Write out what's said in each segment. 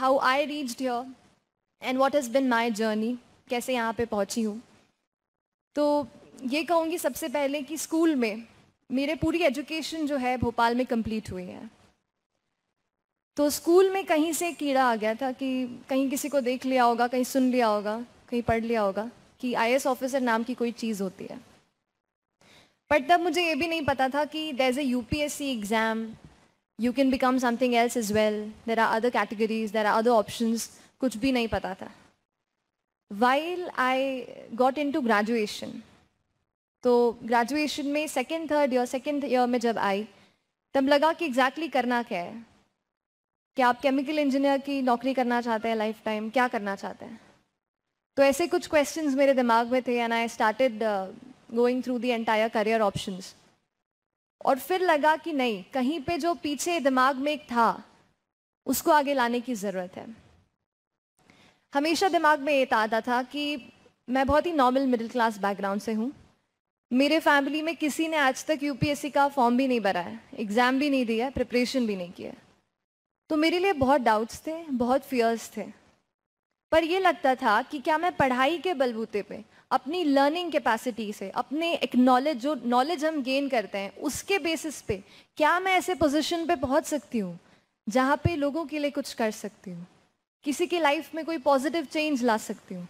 How I reach here and what has been my journey कैसे यहाँ पर पहुँची हूँ तो ये कहूँगी सबसे पहले कि स्कूल में मेरे पूरी एजुकेशन जो है भोपाल में कम्प्लीट हुई है तो स्कूल में कहीं से कीड़ा आ गया था कि कहीं किसी को देख लिया होगा कहीं सुन लिया होगा कहीं पढ़ लिया होगा कि एस ऑफिसर नाम की कोई चीज़ होती है बट तब मुझे ये भी नहीं पता था कि U P A C exam you can become something else is well there are other categories there are other options कुछ भी नहीं पता था while I got into graduation तो ग्रेजुएशन में second third year second year में जब आई तब लगा कि एग्जैक्टली exactly करना क्या है क्या आप केमिकल इंजीनियर की नौकरी करना चाहते हैं लाइफ टाइम क्या करना चाहते हैं तो ऐसे कुछ क्वेश्चंस मेरे दिमाग में थे and I started going through the entire career options और फिर लगा कि नहीं कहीं पे जो पीछे दिमाग में एक था उसको आगे लाने की ज़रूरत है हमेशा दिमाग में ये आता था कि मैं बहुत ही नॉर्मल मिडिल क्लास बैकग्राउंड से हूँ मेरे फैमिली में किसी ने आज तक यूपीएससी का फॉर्म भी नहीं भरा है एग्ज़ाम भी नहीं दिया है प्रिपरेशन भी नहीं किया तो मेरे लिए बहुत डाउट्स थे बहुत फियर्स थे पर ये लगता था कि क्या मैं पढ़ाई के बलबूते पे अपनी लर्निंग कैपेसिटी से अपने एक नॉलेज जो नॉलेज हम गेन करते हैं उसके बेसिस पे क्या मैं ऐसे पोजीशन पे पहुंच सकती हूँ जहाँ पे लोगों के लिए कुछ कर सकती हूँ किसी की लाइफ में कोई पॉजिटिव चेंज ला सकती हूँ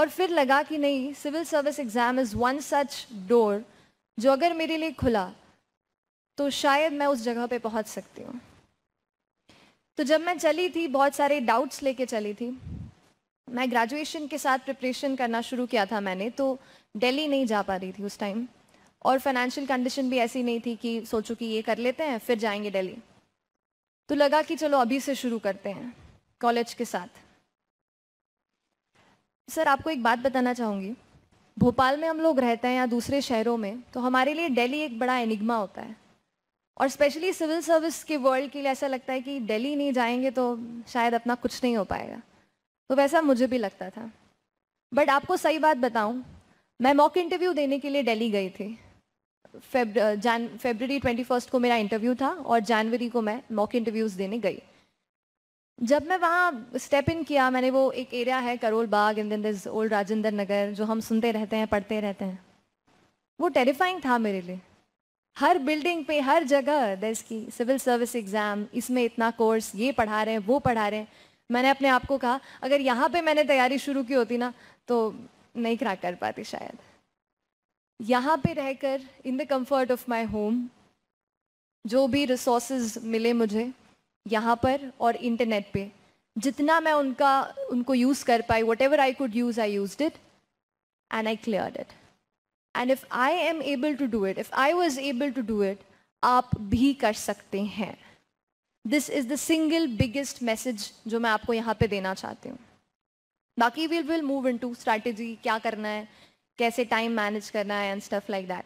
और फिर लगा कि नहीं civil service exam is one such door जो अगर मेरे लिए खुला तो शायद मैं उस जगह पे पहुंच सकती हूँ तो जब मैं चली थी बहुत सारे डाउट्स लेके चली थी मैं ग्रेजुएशन के साथ प्रिपरेशन करना शुरू किया था मैंने तो दिल्ली नहीं जा पा रही थी उस टाइम और फाइनेंशियल कंडीशन भी ऐसी नहीं थी कि सोचो कि ये कर लेते हैं फिर जाएंगे दिल्ली तो लगा कि चलो अभी से शुरू करते हैं कॉलेज के साथ सर आपको एक बात बताना चाहूँगी भोपाल में हम लोग रहते हैं या दूसरे शहरों में तो हमारे लिए दिल्ली एक बड़ा एनिग्मा होता है और स्पेशली सिविल सर्विस के वर्ल्ड के लिए ऐसा लगता है कि दिल्ली नहीं जाएंगे तो शायद अपना कुछ नहीं हो पाएगा तो वैसा मुझे भी लगता था बट आपको सही बात बताऊं मैं मॉक इंटरव्यू देने के लिए दिल्ली गई थी फेब जान फेबररी ट्वेंटी फर्स्ट को मेरा इंटरव्यू था और जनवरी को मैं मॉक इंटरव्यूज़ देने गई जब मैं वहाँ स्टेप इन किया मैंने वो एक एरिया है करोल बाग इन दिन दिस ओल्ड राजेंद्र नगर जो हम सुनते रहते हैं पढ़ते रहते हैं वो टेरिफाइंग था मेरे लिए हर बिल्डिंग पे हर जगह देश की सिविल सर्विस एग्ज़ाम इसमें इतना कोर्स ये पढ़ा रहे हैं वो पढ़ा रहे हैं मैंने अपने आप को कहा अगर यहाँ पे मैंने तैयारी शुरू की होती ना तो नहीं क्रैक कर पाती शायद यहाँ पे रहकर in the comfort of my home जो भी रिसोर्सेज मिले मुझे यहाँ पर और इंटरनेट पे जितना मैं उनका उनको यूज़ कर पाई whatever I could use I use it and I clear it and if I am able to do it if I was able to do it आप भी कर सकते हैं this is the single biggest message जो मैं आपको यहाँ पे देना चाहती हूँ बाकी will will move into strategy क्या करना है कैसे टाइम मैनेज करना है and stuff like that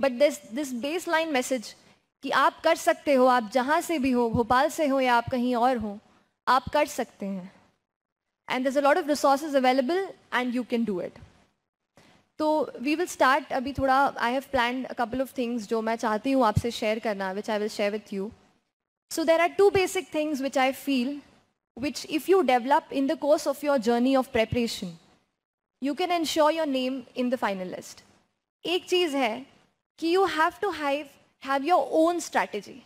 but this this baseline message कि आप कर सकते हो आप जहाँ से भी हो भोपाल से हो या आप कहीं और हो आप कर सकते हैं and this a lot of resource available and you can do it तो वी विल स्टार्ट अभी थोड़ा I have plan couple of things जो मैं चाहती हूँ आपसे शेयर करना which I will share with you So there are two basic things which I feel, which if you develop in the course of your journey of preparation, you can ensure your name in the final list. एक चीज़ है कि you have to have, have your own strategy.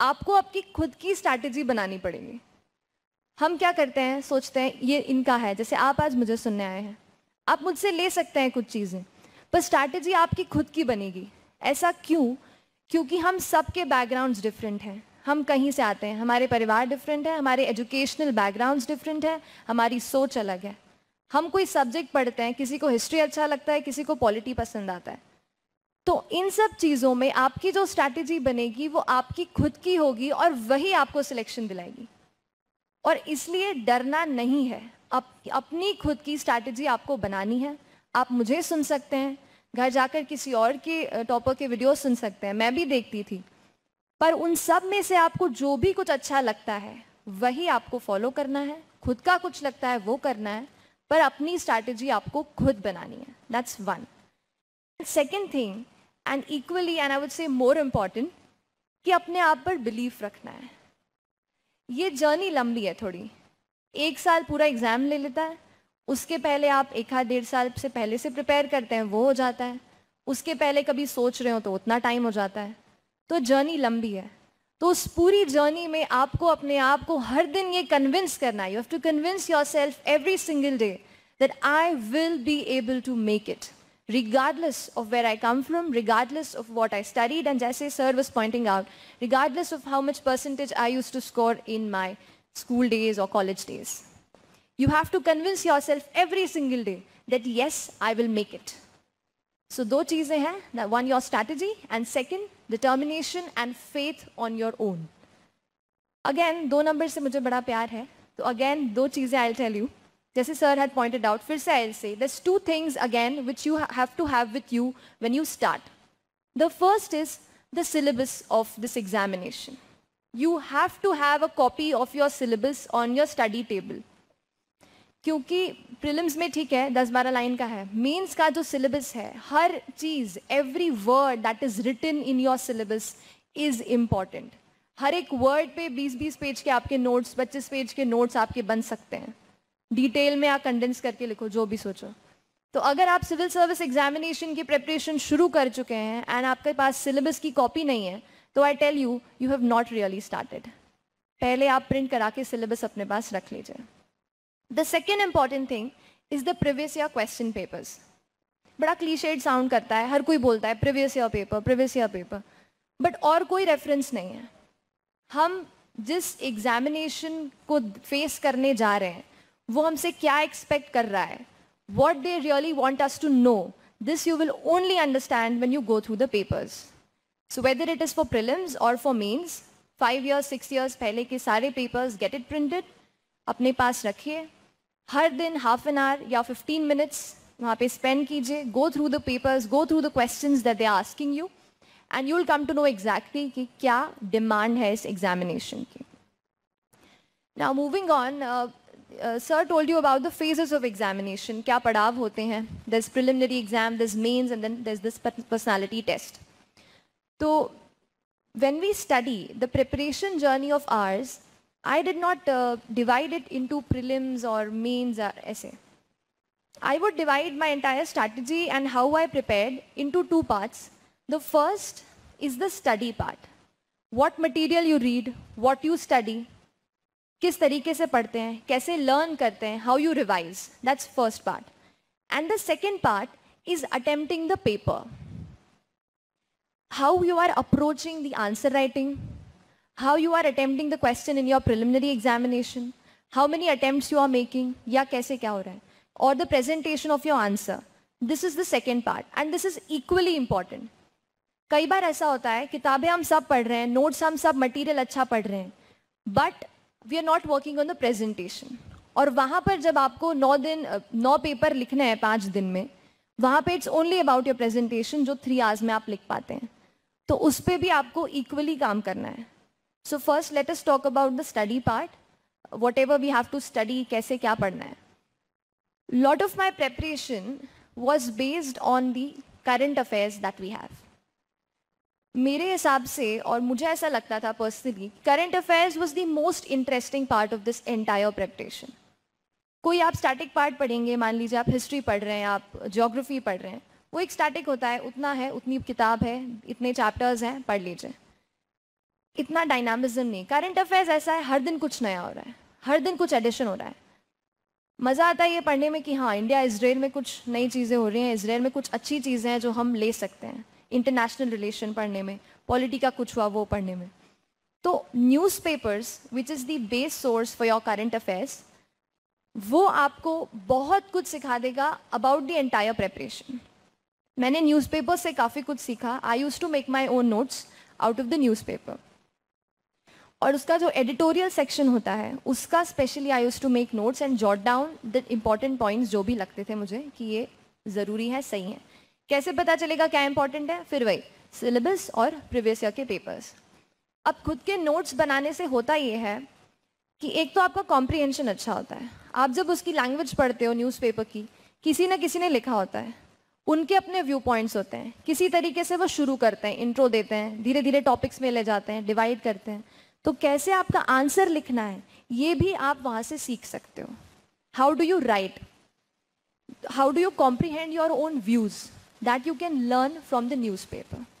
आपको आपकी खुद की strategy बनानी पड़ेगी हम क्या करते हैं सोचते हैं ये इनका है जैसे आप आज मुझे सुनने आए हैं आप मुझसे ले सकते हैं कुछ चीज़ें पर स्ट्रैटेजी आपकी खुद की बनेगी ऐसा क्यों क्योंकि हम सबके बैकग्राउंड्स डिफरेंट हैं हम कहीं से आते हैं हमारे परिवार डिफरेंट है हमारे एजुकेशनल बैकग्राउंड्स डिफरेंट है हमारी सोच अलग है हम कोई सब्जेक्ट पढ़ते हैं किसी को हिस्ट्री अच्छा लगता है किसी को पॉलिटी पसंद आता है तो इन सब चीज़ों में आपकी जो स्ट्रैटेजी बनेगी वो आपकी खुद की होगी और वही आपको सिलेक्शन दिलाएगी और इसलिए डरना नहीं है अप, अपनी खुद की स्ट्रैटेजी आपको बनानी है आप मुझे सुन सकते हैं घर जाकर किसी और के टॉपर के वीडियो सुन सकते हैं मैं भी देखती थी पर उन सब में से आपको जो भी कुछ अच्छा लगता है वही आपको फॉलो करना है खुद का कुछ लगता है वो करना है पर अपनी स्ट्रैटेजी आपको खुद बनानी है that's one second thing and equally and I would say more important कि अपने आप पर बिलीफ रखना है ये जर्नी लंबी है थोड़ी एक साल पूरा एग्ज़ाम ले लेता है उसके पहले आप एक आध डेढ़ साल से पहले से प्रिपेयर करते हैं वो हो जाता है उसके पहले कभी सोच रहे हो तो उतना टाइम हो जाता है तो जर्नी लंबी है तो उस पूरी जर्नी में आपको अपने आप को हर दिन ये कन्विंस करना you have to convince yourself every single day that I will be able to make it regardless of where I come from regardless of what I studied and जैसे sir was pointing out regardless of how much percentage I use to score in my school days और college days you have to convince yourself every single day that yes I will make it So two cheeze hai one your strategy and second determination and faith on your own. Again, two numbers se mujhe bada pyar hai. So again, two cheeze I'll tell you. Jesse sir had pointed out, fir I'll say, there's two things again which you have to have with you when you start. The first is the syllabus of this examination. You have to have a copy of your syllabus on your study table. क्योंकि prelims में ठीक है दस बारह line का है mains का जो सिलेबस है हर चीज़ every word that is written in your syllabus is important हर एक वर्ड पे 20-20 पेज के आपके नोट्स 25 पेज के नोट्स आपके बन सकते हैं डिटेल में आप कंडेंस करके लिखो जो भी सोचो तो अगर आप सिविल सर्विस एग्जामिनेशन की प्रेपरेशन शुरू कर चुके हैं एंड आपके पास सिलेबस की कॉपी नहीं है तो I tell you you have not really started पहले आप प्रिंट करा के सिलेबस अपने पास रख लीजिए The second important thing is the previous year question papers. बड़ा क्लीशेड साउंड करता है हर कोई बोलता है previous year paper previous year paper but और कोई रेफरेंस नहीं है हम जिस एग्जामिनेशन को फेस करने जा रहे हैं वो हमसे क्या एक्सपेक्ट कर रहा है what they really want us to know this you will only understand when you go through the papers so whether it is for prelims और for means five years six years पहले के सारे papers get it printed अपने पास रखिए हर दिन half an hour या fifteen minutes वहाँ पे स्पेंड कीजिए go through the papers go through the question that they asking you and you will come to know exactly कि क्या डिमांड है इस एग्जामिनेशन की ना moving on sir told you about the phases of examination क्या पड़ाव होते हैं this preliminary exam this mains and then this this personality test तो when we study the preparation journey of ours I did not uh, divide it into prelims or mains or essay. I would divide my entire strategy and how I prepared into two parts. The first is the study part. What material you read, what you study, किस तरीके से पढ़ते हैं कैसे learn करते हैं how you revise. That's first part. And the second part is attempting the paper: how you are approaching the answer writing. how you are attempting the question in your preliminary examination, how many attempts you are making, ya kaise kya ho raha hai or the presentation of your answer. This is the second part and this is equally important. kai bar aisa hota hai kitabe hum sab पढ़ rahe hain notes hum sab material acha पढ़ rahe hain but we are not working on the presentation और वहाँ पर जब आपको नौ दिन नौ paper लिखने हैं पाँच दिन में वहाँ पे it's only about your presentation जो थ्री आवर्स में आप लिख पाते हैं तो उस पर भी आपको इक्वली काम करना है first let let talk about the study part whatever we have to study कैसे क्या पढ़ना है lot of my preparation was based on the current affairs that we have मेरे हिसाब से और मुझे ऐसा लगता था personally current affairs was the most interesting part of this entire preparation कोई आप स्टैटिक पार्ट पढ़ेंगे मान लीजिए आप हिस्ट्री पढ़ रहे हैं आप जोग्राफी पढ़ रहे हैं वो एक स्टैटिक होता है उतना है उतनी किताब है इतने चैप्टर्स हैं पढ़ लीजिए इतना डायनामिज्म नहीं करंट अफेयर्स ऐसा है हर दिन कुछ नया हो रहा है हर दिन कुछ एडिशन हो रहा है मज़ा आता है ये पढ़ने में कि हाँ इंडिया इसराइल में कुछ नई चीज़ें हो रही हैं इसराइल में कुछ अच्छी चीज़ें हैं जो हम ले सकते हैं इंटरनेशनल रिलेशन पढ़ने में पॉलिटी का कुछ हुआ वो पढ़ने में तो newspapers which is the base source for your current affairs वो आपको बहुत कुछ सिखा देगा अबाउट दी एंटायर प्रेपरेशन मैंने न्यूज़पेपर से काफ़ी कुछ सीखा I use to make my own notes out of the newspaper और उसका जो एडिटोरियल सेक्शन होता है उसका specially I use to make notes and jot down the important points जो भी लगते थे मुझे कि ये ज़रूरी है सही है कैसे पता चलेगा क्या इंपॉर्टेंट है फिर वही सिलेबस और प्रीवियस ईयर के पेपर्स अब खुद के नोट्स बनाने से होता ये है कि एक तो आपका कॉम्प्रीहेंशन अच्छा होता है आप जब उसकी लैंग्वेज पढ़ते हो न्यूज़पेपर की किसी न किसी ने लिखा होता है उनके अपने व्यू पॉइंट्स होते हैं किसी तरीके से वो शुरू करते हैं इंट्रो देते हैं धीरे धीरे टॉपिक्स में ले जाते हैं डिवाइड करते हैं तो कैसे आपका आंसर लिखना है ये भी आप वहां से सीख सकते हो how do you write how do you comprehend your own views that you can learn from the newspaper